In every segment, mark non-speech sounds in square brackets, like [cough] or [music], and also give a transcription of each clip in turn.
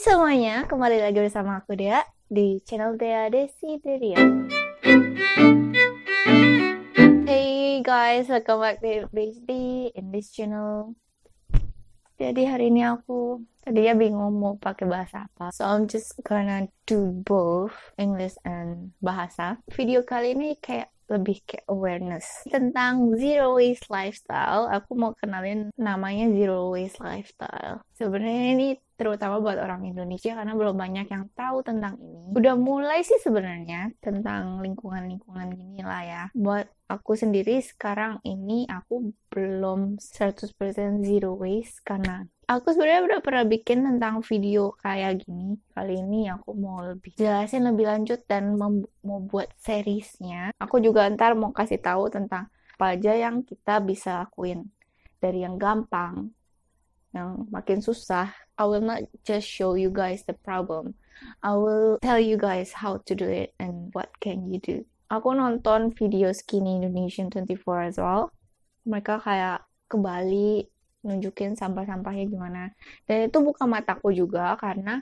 semuanya, kembali lagi bersama aku Dea di channel Dea Desideria. Hey guys, welcome back to Baby in this channel. Jadi hari ini aku tadinya bingung mau pakai bahasa apa. So I'm just gonna do both English and bahasa. Video kali ini kayak lebih kayak awareness tentang zero waste lifestyle. Aku mau kenalin namanya zero waste lifestyle. Sebenarnya ini terutama buat orang Indonesia karena belum banyak yang tahu tentang ini. Hmm. Udah mulai sih sebenarnya tentang lingkungan-lingkungan gini lah ya. Buat aku sendiri sekarang ini aku belum 100% zero waste karena aku sebenarnya udah pernah bikin tentang video kayak gini. Kali ini aku mau lebih jelasin lebih lanjut dan mau buat seriesnya. Aku juga ntar mau kasih tahu tentang apa aja yang kita bisa lakuin dari yang gampang yang makin susah I will not just show you guys the problem. I will tell you guys how to do it and what can you do. Aku nonton video Skinny Indonesian 24 as well. Mereka kayak ke Bali nunjukin sampah-sampahnya gimana. Dan itu bukan mataku juga karena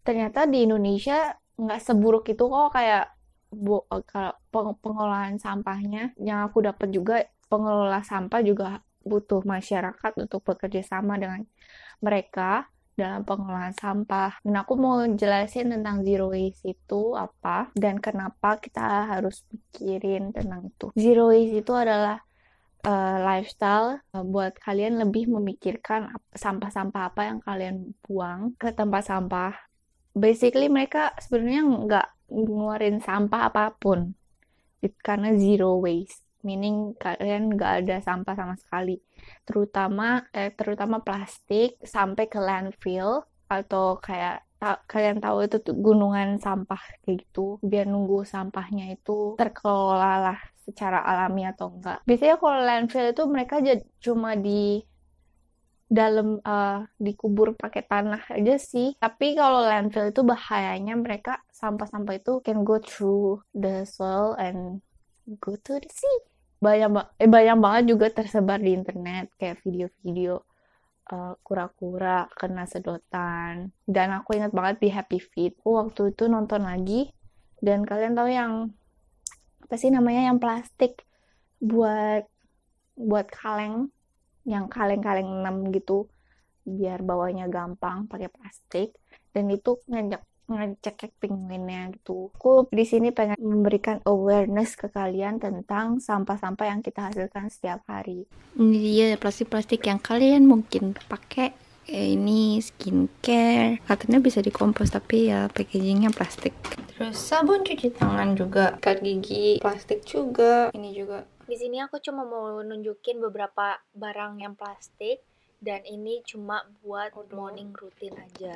ternyata di Indonesia nggak seburuk itu kok kayak bu, eh, kalau pengolahan sampahnya yang aku dapat juga pengelola sampah juga butuh masyarakat untuk bekerja sama dengan mereka dalam pengelolaan sampah. Dan aku mau jelasin tentang zero waste itu apa dan kenapa kita harus pikirin tentang itu. Zero waste itu adalah uh, lifestyle uh, buat kalian lebih memikirkan sampah-sampah apa yang kalian buang ke tempat sampah. Basically mereka sebenarnya nggak ngeluarin sampah apapun It, karena zero waste meaning kalian nggak ada sampah sama sekali terutama eh, terutama plastik sampai ke landfill atau kayak ta kalian tahu itu tuh gunungan sampah kayak gitu biar nunggu sampahnya itu terkelola lah secara alami atau enggak biasanya kalau landfill itu mereka cuma di dalam uh, dikubur pakai tanah aja sih. Tapi kalau landfill itu bahayanya mereka sampah-sampah itu can go through the soil and go to the sea banyak eh banyak banget juga tersebar di internet kayak video-video kura eh, kura-kura kena sedotan dan aku ingat banget di Happy Feet aku waktu itu nonton lagi dan kalian tahu yang apa sih namanya yang plastik buat buat kaleng yang kaleng-kaleng enam gitu biar bawahnya gampang pakai plastik dan itu ngejak ngecek penguinnya gitu. Aku di sini pengen memberikan awareness ke kalian tentang sampah-sampah yang kita hasilkan setiap hari. Hmm, ini dia plastik-plastik yang kalian mungkin pakai eh, ini skincare katanya bisa dikompos tapi ya packagingnya plastik terus sabun cuci tangan juga kat gigi plastik juga ini juga di sini aku cuma mau nunjukin beberapa barang yang plastik dan ini cuma buat morning routine aja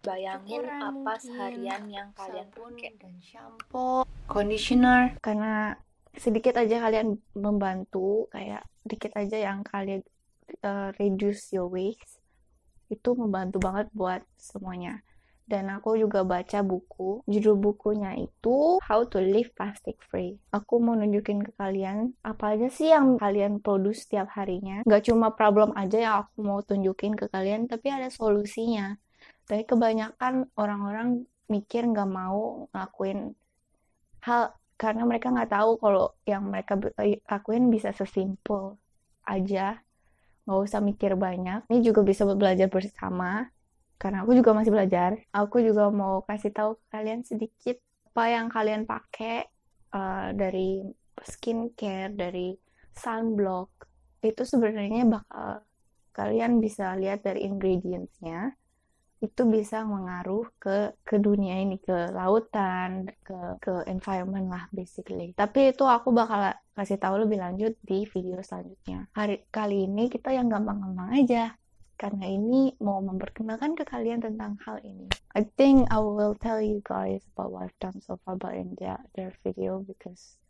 Bayangin apa iya. seharian yang kalian pakai dan shampoo, conditioner karena sedikit aja kalian membantu kayak sedikit aja yang kalian uh, reduce your waste itu membantu banget buat semuanya dan aku juga baca buku judul bukunya itu How to Live Plastic Free aku mau nunjukin ke kalian apa aja sih yang kalian produce setiap harinya Gak cuma problem aja yang aku mau tunjukin ke kalian tapi ada solusinya tapi kebanyakan orang-orang mikir nggak mau ngakuin hal karena mereka nggak tahu kalau yang mereka eh, lakuin bisa sesimpel aja nggak usah mikir banyak ini juga bisa belajar bersama karena aku juga masih belajar aku juga mau kasih tahu ke kalian sedikit apa yang kalian pakai uh, dari skincare dari sunblock itu sebenarnya bakal kalian bisa lihat dari ingredientsnya itu bisa mengaruh ke ke dunia ini ke lautan ke ke environment lah basically tapi itu aku bakal kasih tahu lebih lanjut di video selanjutnya hari kali ini kita yang gampang-gampang aja karena ini mau memperkenalkan ke kalian tentang hal ini. I think I will tell you guys about what I've done so far but in their, their video because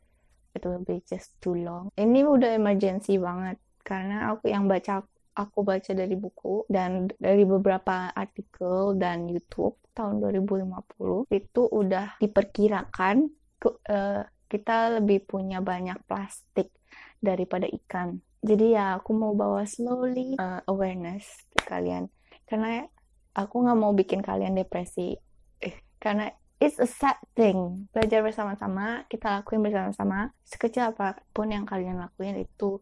it will be just too long. Ini udah emergency banget karena aku yang baca aku baca dari buku dan dari beberapa artikel dan YouTube tahun 2050 itu udah diperkirakan ke, uh, kita lebih punya banyak plastik daripada ikan. Jadi ya aku mau bawa slowly uh, awareness ke kalian karena aku nggak mau bikin kalian depresi eh, karena it's a sad thing belajar bersama-sama kita lakuin bersama-sama sekecil apapun yang kalian lakuin itu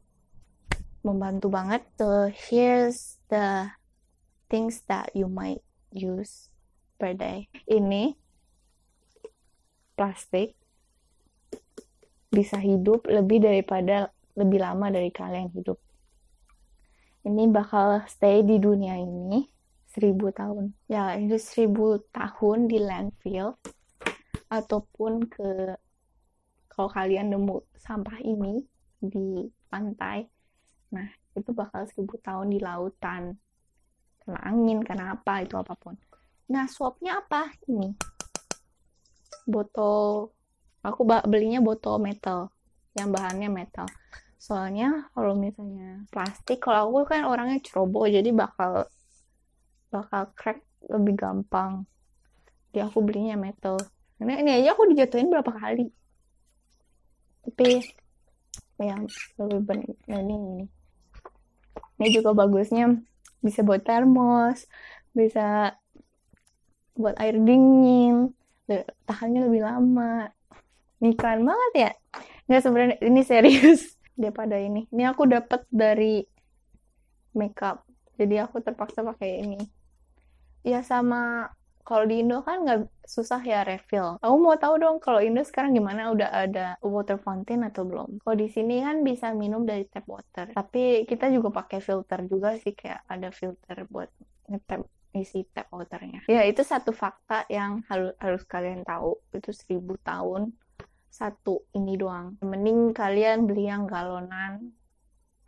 membantu banget so here's the things that you might use per day ini plastik bisa hidup lebih daripada lebih lama dari kalian hidup ini bakal stay di dunia ini seribu tahun ya ini seribu tahun di landfill ataupun ke kalau kalian nemu sampah ini di pantai Nah, itu bakal seribu tahun di lautan. Kena angin, karena apa, itu apapun. Nah, swapnya apa? Ini. Botol. Aku belinya botol metal. Yang bahannya metal. Soalnya kalau misalnya plastik, kalau aku kan orangnya ceroboh, jadi bakal bakal crack lebih gampang. Jadi aku belinya metal. Karena ini aja aku dijatuhin berapa kali. Tapi yang lebih benar ini. ini ini juga bagusnya bisa buat termos bisa buat air dingin tahannya lebih lama ini keren banget ya nggak sebenarnya ini serius [laughs] daripada ini ini aku dapat dari makeup jadi aku terpaksa pakai ini ya sama kalau di Indo kan nggak susah ya refill. Aku mau tahu dong kalau Indo sekarang gimana udah ada water fountain atau belum. Kalau di sini kan bisa minum dari tap water. Tapi kita juga pakai filter juga sih kayak ada filter buat ngetap isi tap waternya. Ya itu satu fakta yang harus harus kalian tahu. Itu seribu tahun satu ini doang. Mending kalian beli yang galonan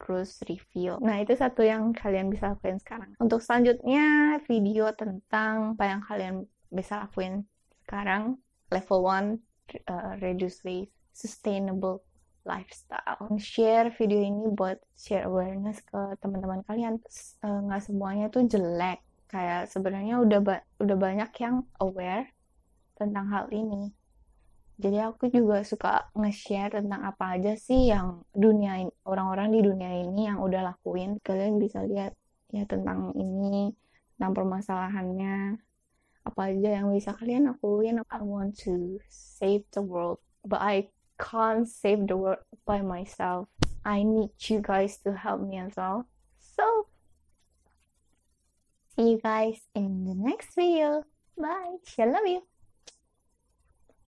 terus review. Nah, itu satu yang kalian bisa lakuin sekarang. Untuk selanjutnya, video tentang apa yang kalian bisa lakuin sekarang. Level 1, uh, eh, reduce waste, sustainable lifestyle. Share video ini buat share awareness ke teman-teman kalian. Eh, nggak uh, semuanya tuh jelek. Kayak sebenarnya udah ba udah banyak yang aware tentang hal ini jadi aku juga suka nge-share tentang apa aja sih yang dunia orang-orang di dunia ini yang udah lakuin kalian bisa lihat ya tentang ini tentang permasalahannya apa aja yang bisa kalian lakuin I want to save the world but I can't save the world by myself I need you guys to help me as well so see you guys in the next video bye I love you